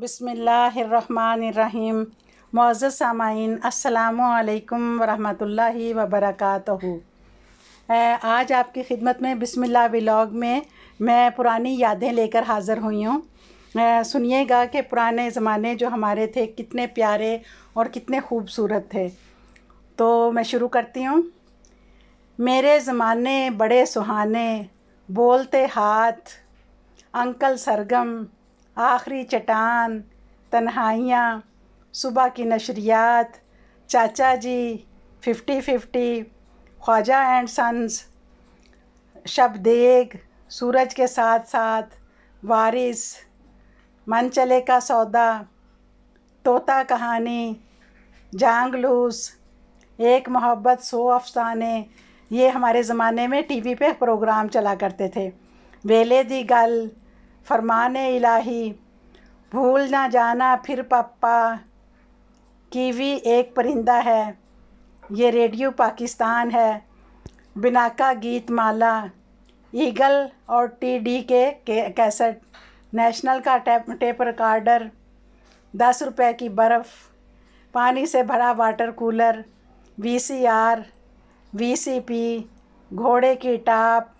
बिसमीम मोज़ सामाइन असलकम वरहि वबरक आज आपकी ख़िदमत में बिसमिल्ला ब्लॉग में मैं पुरानी यादें लेकर हाज़िर हुई हूँ सुनिएगा कि पुराने ज़माने जो हमारे थे कितने प्यारे और कितने खूबसूरत थे तो मैं शुरू करती हूँ मेरे ज़माने बड़े सुहाने बोलते हाथ अंकल सरगम आखिरी चटान तन्हाइयाँ सुबह की नशरियात Chacha ji fifty fifty Khawaja and sons शब देग सूरज के साथ साथ वारिस मन चले का सौदा तोता कहानी जांगलूस एक मोहब्बत सो अफसाने ये हमारे ज़माने में टीवी पे प्रोग्राम चला करते थे वेले दी गल फरमान इलाही भूल ना जाना फिर पापा कीवी एक परिंदा है ये रेडियो पाकिस्तान है बिनाका गीत माला ईगल और टी के, के कैसेट नेशनल का टेप टेप रिकॉर्डर दस रुपए की बर्फ़ पानी से भरा water cooler V V C R C P घोड़े की टाप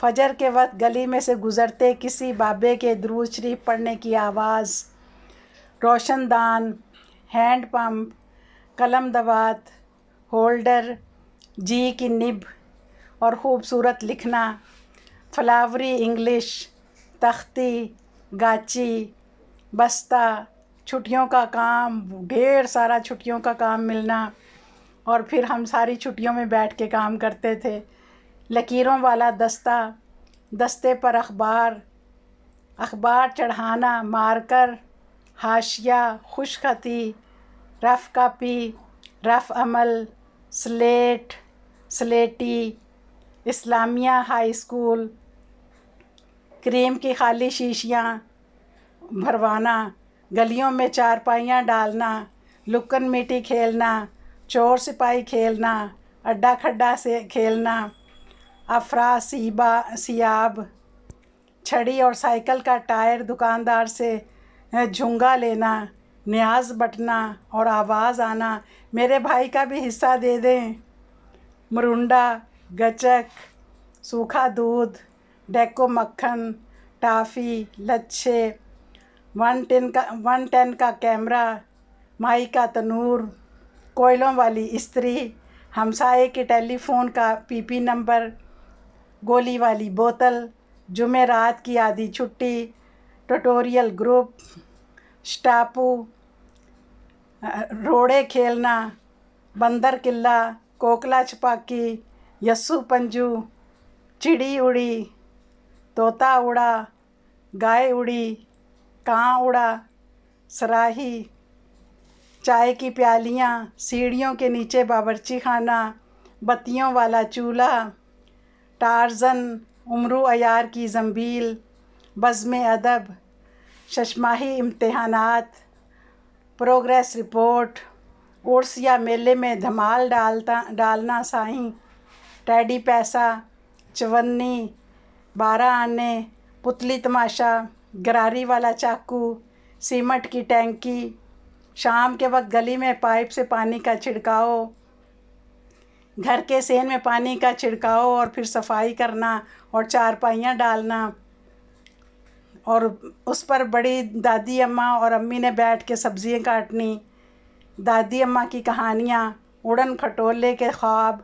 फजर के वक्त गली में से गुज़रते किसी बाबे के द्रूज शरीफ पढ़ने की आवाज़ रोशनदान हैंड पंप कलम दवात होल्डर जी की निब और ख़ूबसूरत लिखना फ्लावरी इंग्लिश तख्ती गाची बस्ता छुट्टियों का काम ढेर सारा छुट्टियों का काम मिलना और फिर हम सारी छुट्टियों में बैठ के काम करते थे लकीरों वाला दस्ता दस्ते पर अखबार अखबार चढ़ाना मारकर हाशिया खुशखती रफ़ कापी रफ़ अमल स्लेट स्लेटी इस्लामिया हाई स्कूल क्रीम की खाली शीशियाँ भरवाना गलियों में चारपाइयाँ डालना लुकन मिट्टी खेलना चोर सिपाही खेलना अड्डा खड्डा से खेलना अफरा सीबा सियाब छड़ी और साइकिल का टायर दुकानदार से झुंगा लेना न्याज बटना और आवाज़ आना मेरे भाई का भी हिस्सा दे दें मुरुंडा गचक सूखा दूध डेको मक्खन टाफ़ी लच्छे वन टेन का वन टेन का कैमरा माई का तनूर कोयलों वाली स्त्री हमसाए के टेलीफोन का पीपी नंबर गोली वाली बोतल जुमेरात की आधी छुट्टी टोटोरियल ग्रुप स्टापू रोड़े खेलना बंदर किला कोकला छपाकी यस्सू पंजू चिड़ी उड़ी तोता उड़ा गाय उड़ी ਕਾਂ उड़ा सराही चाय की प्यालियाँ सीढ़ियों के नीचे बावर्ची खाना बत्तियों वाला चूल्हा टारज़न उमरू अयार की जम्बील बज़म अदब शशमाही इम्तहानात प्रोग्रेस रिपोर्ट उर्स या मेले में धमाल डालता डालना साईं टैडी पैसा चवन्नी बारह आने पुतली तमाशा गरारी वाला चाकू सीमट की टैंकी शाम के वक्त गली में पाइप से पानी का छिड़काव घर के सेन में पानी का छिड़काव और फिर सफाई करना और चारपाइयाँ डालना और उस पर बड़ी दादी अम्मा और अम्मी ने बैठ के सब्जियाँ काटनी दादी अम्मा की कहानियाँ उड़न खटोले के ख्वाब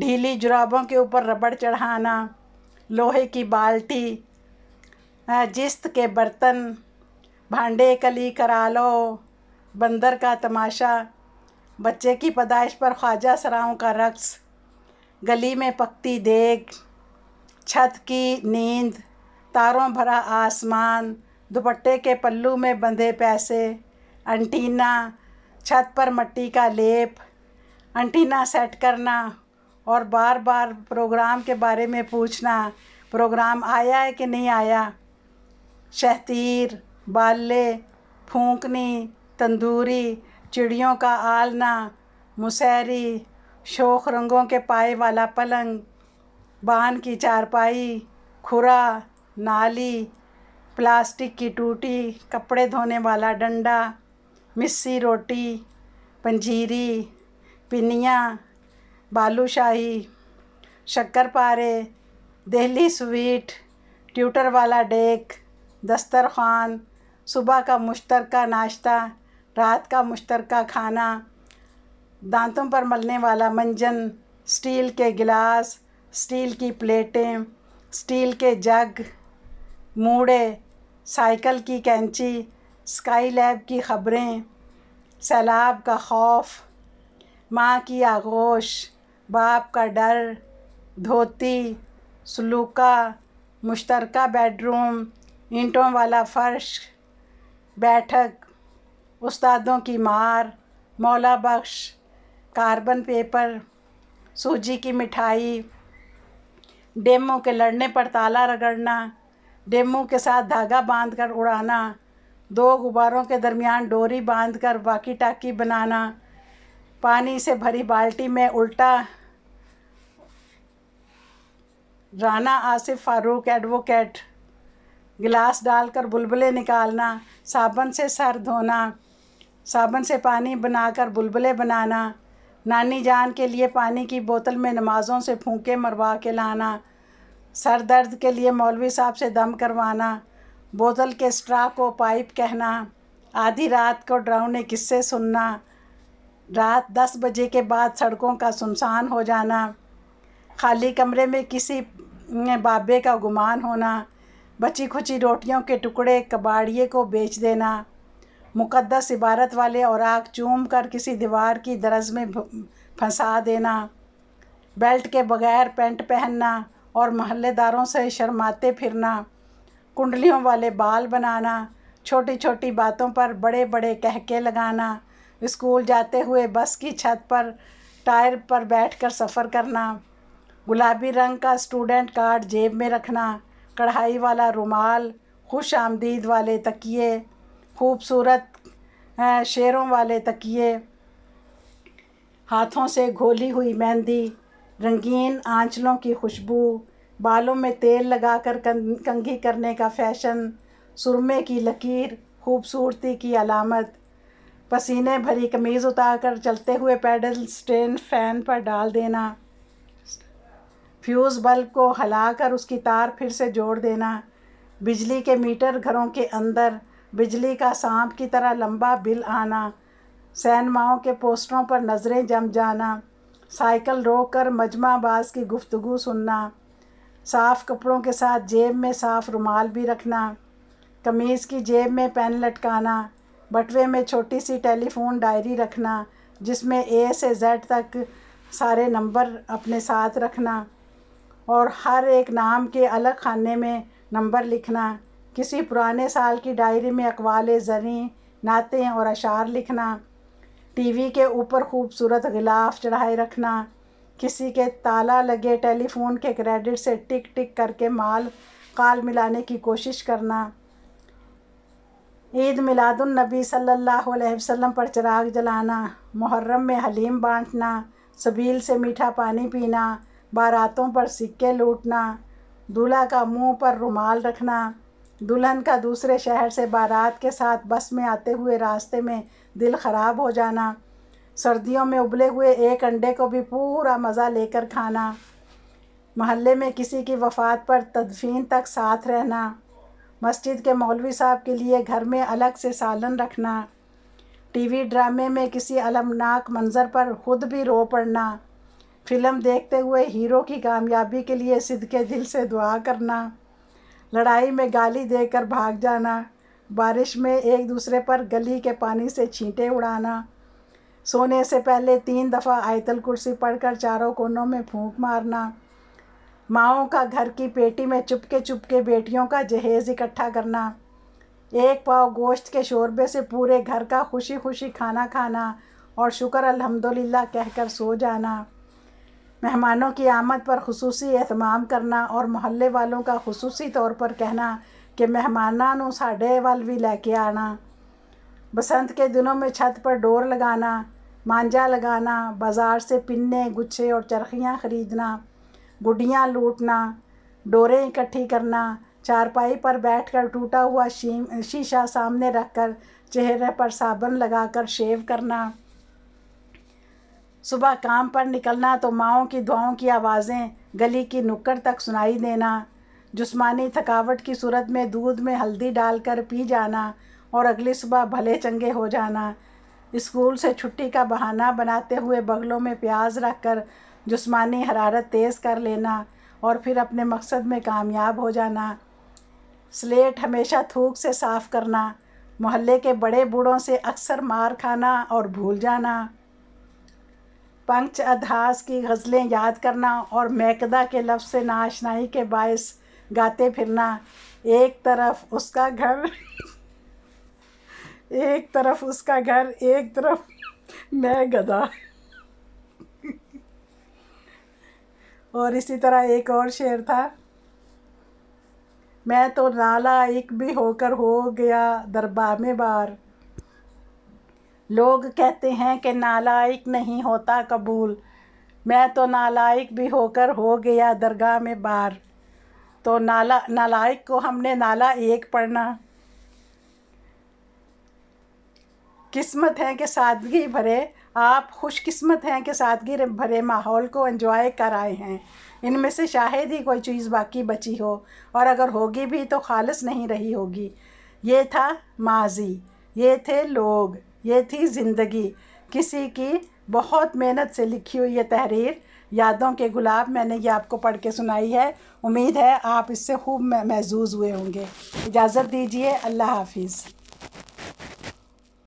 ढीली जुराबों के ऊपर रबड़ चढ़ाना लोहे की बाल्टी जिस्त के बर्तन भांडे कली करालो बंदर का तमाशा बच्चे की पैदाइश पर ख्वाजा सराओं का रक्स गली में पकती देग छत की नींद तारों भरा आसमान दुपट्टे के पल्लू में बंधे पैसे अंटीना छत पर मट्टी का लेप अंटीना सेट करना और बार बार प्रोग्राम के बारे में पूछना प्रोग्राम आया है कि नहीं आया शहतीर बाले फूंकनी तंदूरी चिड़ियों का आलना मुसैरी शोख रंगों के पाए वाला पलंग बांध की चारपाई खुरा नाली प्लास्टिक की टूटी कपड़े धोने वाला डंडा मिस्सी रोटी पंजीरी पिनिया बालूशाही पारे दिल्ली स्वीट ट्यूटर वाला डेक दस्तरखान सुबह का मुश्तरका नाश्ता रात का मुश्तरक खाना दांतों पर मलने वाला मंजन स्टील के गिलास स्टील की प्लेटें स्टील के जग मूड़े साइकिल की कैंची स्काई लैब की ख़बरें सैलाब का खौफ माँ की आगोश बाप का डर धोती सलूका मुश्तरका बेडरूम ईंटों वाला फ़र्श बैठक उस्तादों की मार मौला बख्श कार्बन पेपर सूजी की मिठाई डेमू के लड़ने पर ताला रगड़ना डेमू के साथ धागा बांध कर उड़ाना दो गुब्बारों के दरमियान डोरी बांध कर वाकी टाकी बनाना पानी से भरी बाल्टी में उल्टा राना आसिफ फारूक एडवोकेट गिलास डालकर बुलबुले निकालना साबन से सर धोना साबन से पानी बनाकर बुलबुले बनाना नानी जान के लिए पानी की बोतल में नमाज़ों से फूके मरवा के लाना सर दर्द के लिए मौलवी साहब से दम करवाना बोतल के स्ट्रा को पाइप कहना आधी रात को डरावने किस्से सुनना रात दस बजे के बाद सड़कों का सुनसान हो जाना खाली कमरे में किसी बाबे का गुमान होना बची खुची रोटियों के टुकड़े कबाड़िए को बेच देना मुक़दस इबारत वाले आग चूम कर किसी दीवार की दरज में फंसा देना बेल्ट के बगैर पेंट पहनना और महल्लेदारों से शर्माते फिरना कुंडलियों वाले बाल बनाना छोटी छोटी बातों पर बड़े बड़े कहके लगाना स्कूल जाते हुए बस की छत पर टायर पर बैठकर सफ़र करना गुलाबी रंग का स्टूडेंट कार्ड जेब में रखना कढ़ाई वाला रुमाल खुश आमदीद वाले तकिए खूबसूरत शेरों वाले तकिए हाथों से घोली हुई मेहंदी रंगीन आंचलों की खुशबू बालों में तेल लगाकर कंघी करने का फैशन सुरमे की लकीर खूबसूरती की अलामत पसीने भरी कमीज़ उतारकर चलते हुए पैडल स्टेन फ़ैन पर डाल देना फ्यूज़ बल्ब को हलाकर उसकी तार फिर से जोड़ देना बिजली के मीटर घरों के अंदर बिजली का सांप की तरह लंबा बिल आना सैनमाओं के पोस्टरों पर नज़रें जम जाना साइकिल रोक कर मजमाबाज की गुफ्तगु सुनना साफ़ कपड़ों के साथ जेब में साफ़ रुमाल भी रखना कमीज़ की जेब में पेन लटकाना बटवे में छोटी सी टेलीफोन डायरी रखना जिसमें ए से जेड तक सारे नंबर अपने साथ रखना और हर एक नाम के अलग खाने में नंबर लिखना किसी पुराने साल की डायरी में अकवाल जरी नाते और अशार लिखना टीवी के ऊपर खूबसूरत गिलाफ चढ़ाए रखना किसी के ताला लगे टेलीफोन के क्रेडिट से टिक टिक करके माल काल मिलाने की कोशिश करना ईद मिलादुलनबी सल्लल्लाहु अलैहि वसल्लम पर चिराग जलाना मुहर्रम में हलीम बांटना सबील से मीठा पानी पीना बारातों पर सिक्के लूटना दूल्हा का मुंह पर रुमाल रखना दुल्हन का दूसरे शहर से बारात के साथ बस में आते हुए रास्ते में दिल ख़राब हो जाना सर्दियों में उबले हुए एक अंडे को भी पूरा मज़ा लेकर खाना महल्ले में किसी की वफात पर तदफीन तक साथ रहना मस्जिद के मौलवी साहब के लिए घर में अलग से सालन रखना टीवी ड्रामे में किसी अलमनाक मंज़र पर ख़ुद भी रो पड़ना फिल्म देखते हुए हीरो की कामयाबी के लिए सिद के दिल से दुआ करना लड़ाई में गाली देकर भाग जाना बारिश में एक दूसरे पर गली के पानी से छींटे उड़ाना सोने से पहले तीन दफ़ा आयतल कुर्सी पढ़कर चारों कोनों में फूंक मारना माओं का घर की पेटी में चुपके चुपके बेटियों का जहेज इकट्ठा करना एक पाव गोश्त के शोरबे से पूरे घर का खुशी खुशी खाना खाना और शुक्र अल्हम्दुलिल्लाह कहकर सो जाना मेहमानों की आमद पर खसूस अहतमाम करना और मोहल्ले वालों का खसूसी तौर पर कहना कि मेहमानों साढ़े वाल भी लेके आना बसंत के दिनों में छत पर डोर लगाना मांझा लगाना बाज़ार से पिन्ने गुच्छे और चरखियाँ ख़रीदना गुडियाँ लूटना डोरें इकट्ठी करना चारपाई पर बैठकर टूटा हुआ शीशा सामने रखकर चेहरे पर साबन लगाकर शेव करना सुबह काम पर निकलना तो माओ की दुआओं की आवाज़ें गली की नुक्कड़ तक सुनाई देना जिस्मानी थकावट की सूरत में दूध में हल्दी डालकर पी जाना और अगली सुबह भले चंगे हो जाना स्कूल से छुट्टी का बहाना बनाते हुए बगलों में प्याज रख कर जिस्मानी हरारत तेज़ कर लेना और फिर अपने मकसद में कामयाब हो जाना स्लेट हमेशा थूक से साफ़ करना मोहल्ले के बड़े बूढ़ों से अक्सर मार खाना और भूल जाना पंच अधास की गज़लें याद करना और मैकदा के लफ्ज़ से नाशनाई के बायस गाते फिरना एक तरफ उसका घर एक तरफ उसका घर एक तरफ मैं गदा और इसी तरह एक और शेर था मैं तो नाला एक भी होकर हो गया दरबार में बार लोग कहते हैं कि नालायक नहीं होता कबूल मैं तो नालायक भी होकर हो गया दरगाह में बार तो नाला नालायक को हमने नाला एक पढ़ना किस्मत है कि सादगी भरे आप खुशकस्मत हैं कि सादगी भरे माहौल को एंजॉय कर आए हैं इनमें से शायद ही कोई चीज़ बाकी बची हो और अगर होगी भी तो खालस नहीं रही होगी ये था माजी ये थे लोग ये थी ज़िंदगी किसी की बहुत मेहनत से लिखी हुई ये तहरीर यादों के गुलाब मैंने ये आपको पढ़ के सुनाई है उम्मीद है आप इससे खूब महजूज़ हुए होंगे इजाज़त दीजिए अल्लाह हाफिज़